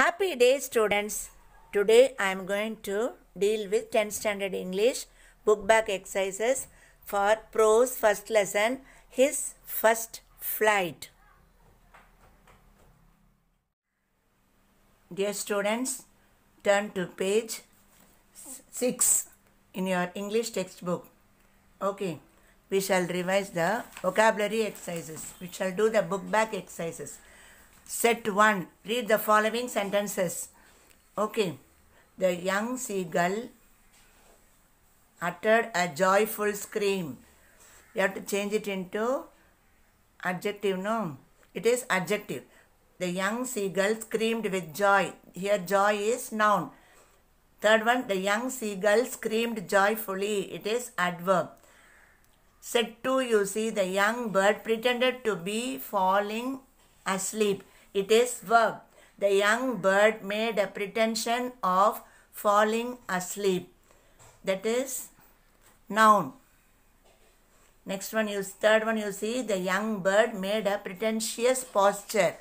Happy day students. Today I am going to deal with 10th standard English book back exercises for Pro's first lesson, his first flight. Dear students, turn to page 6 in your English textbook. Okay, we shall revise the vocabulary exercises. We shall do the book back exercises. Set 1. Read the following sentences. Okay. The young seagull uttered a joyful scream. You have to change it into adjective, no? It is adjective. The young seagull screamed with joy. Here, joy is noun. Third one, the young seagull screamed joyfully. It is adverb. Set 2, you see, the young bird pretended to be falling asleep. It is verb. The young bird made a pretension of falling asleep. That is noun. Next one use third one you see the young bird made a pretentious posture.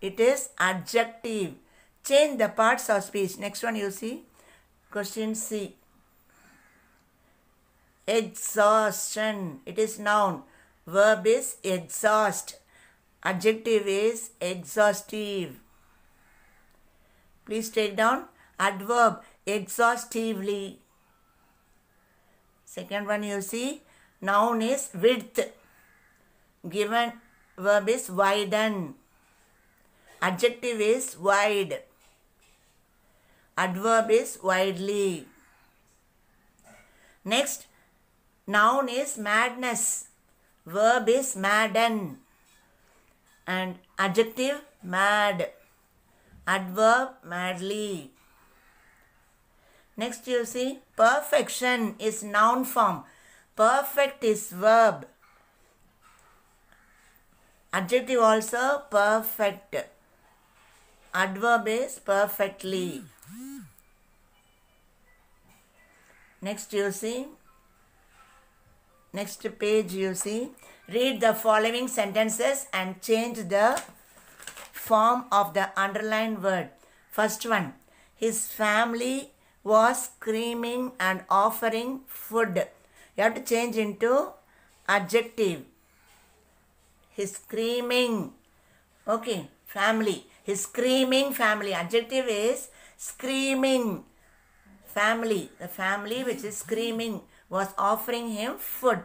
It is adjective. Change the parts of speech. Next one you see. Question C. Exhaustion. It is noun. Verb is exhaust. Adjective is exhaustive. Please take down adverb exhaustively. Second one you see noun is width. Given verb is widen. Adjective is wide. Adverb is widely. Next, noun is madness. Verb is madden and adjective mad adverb madly next you see perfection is noun form perfect is verb adjective also perfect adverb is perfectly next you see next page you see Read the following sentences and change the form of the underlined word. First one His family was screaming and offering food. You have to change into adjective. His screaming. Okay, family. His screaming family. Adjective is screaming family. The family which is screaming was offering him food.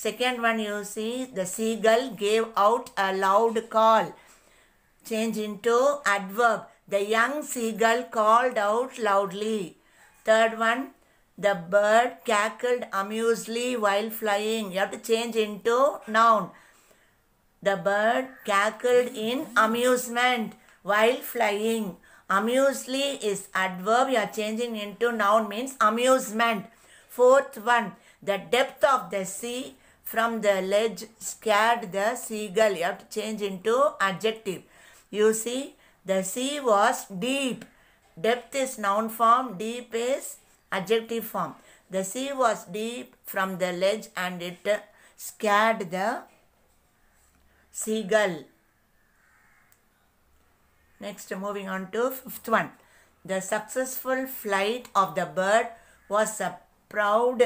Second one you see the seagull gave out a loud call. Change into adverb. The young seagull called out loudly. Third one, the bird cackled amusedly while flying. You have to change into noun. The bird cackled in amusement while flying. Amusedly is adverb. You are changing into noun means amusement. Fourth one, the depth of the sea from the ledge scared the seagull. You have to change into adjective. You see, the sea was deep. Depth is noun form, deep is adjective form. The sea was deep from the ledge and it scared the seagull. Next, moving on to fifth one. The successful flight of the bird was a proud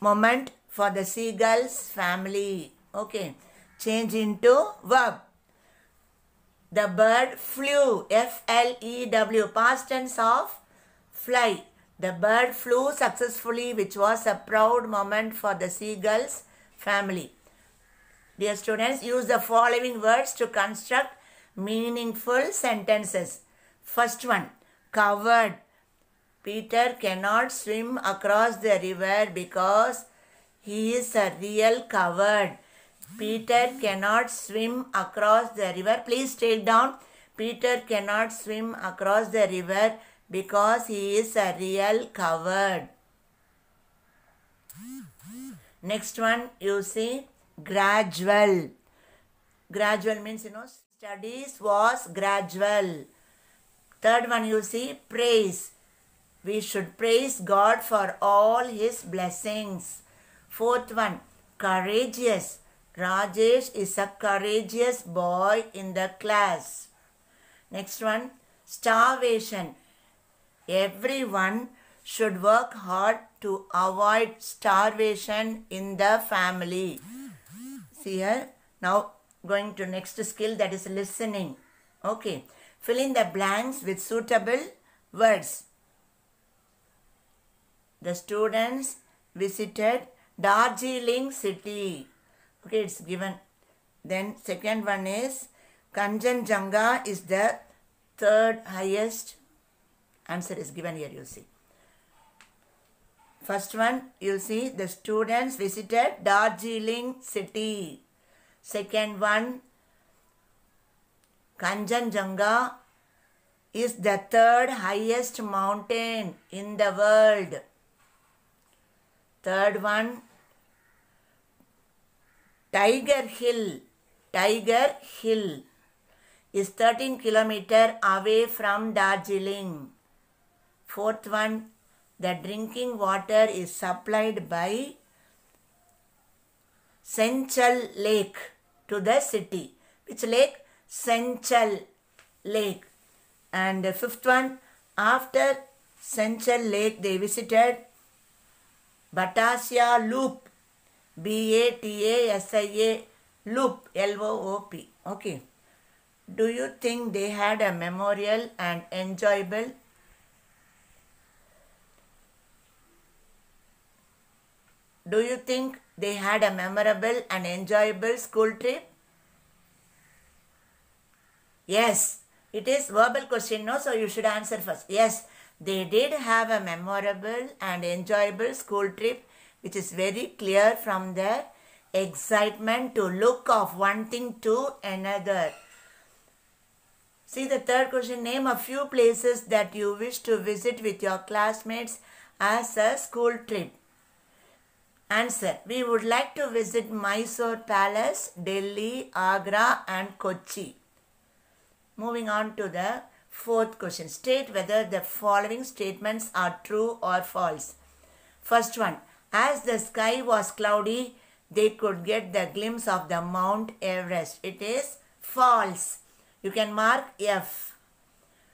moment for the seagull's family. Okay. Change into verb. The bird flew. F-L-E-W. Past tense of fly. The bird flew successfully which was a proud moment for the seagull's family. Dear students, use the following words to construct meaningful sentences. First one, covered. Peter cannot swim across the river because he is a real coward. Peter cannot swim across the river. Please take down. Peter cannot swim across the river because he is a real coward. Next one, you see gradual. Gradual means, you know, studies was gradual. Third one, you see praise. We should praise God for all his blessings. Fourth one, courageous. Rajesh is a courageous boy in the class. Next one, starvation. Everyone should work hard to avoid starvation in the family. See here. Now going to next skill that is listening. Okay. Fill in the blanks with suitable words. The students visited Darjeeling city. Okay, it's given. Then second one is Kanchenjunga is the third highest. Answer is given here, you see. First one, you see the students visited Darjeeling city. Second one, Kanchenjunga is the third highest mountain in the world. Third one, Tiger Hill, Tiger Hill is 13 kilometer away from Darjeeling. Fourth one, the drinking water is supplied by Central Lake to the city. Which lake? Central Lake. And the fifth one, after Central Lake, they visited Batasia Loop B-A-T-A-S-I-A, loop, L-O-O-P. Okay. Do you think they had a memorial and enjoyable Do you think they had a memorable and enjoyable school trip? Yes, it is verbal question, no? So you should answer first. Yes, they did have a memorable and enjoyable school trip which is very clear from their excitement to look of one thing to another. See the third question. Name a few places that you wish to visit with your classmates as a school trip. Answer. We would like to visit Mysore Palace, Delhi, Agra and Kochi. Moving on to the fourth question. State whether the following statements are true or false. First one. As the sky was cloudy, they could get the glimpse of the Mount Everest. It is false. You can mark F.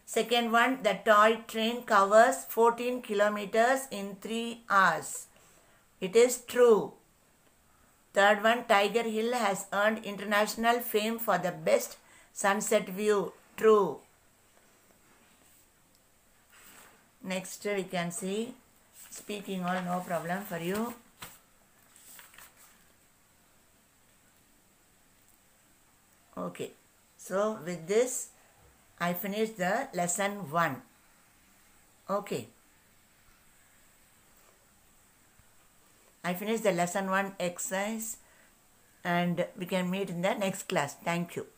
Second one, the toy train covers 14 kilometers in 3 hours. It is true. Third one, Tiger Hill has earned international fame for the best sunset view. True. Next, we can see speaking all no problem for you okay so with this I finish the lesson 1 okay I finish the lesson 1 exercise and we can meet in the next class thank you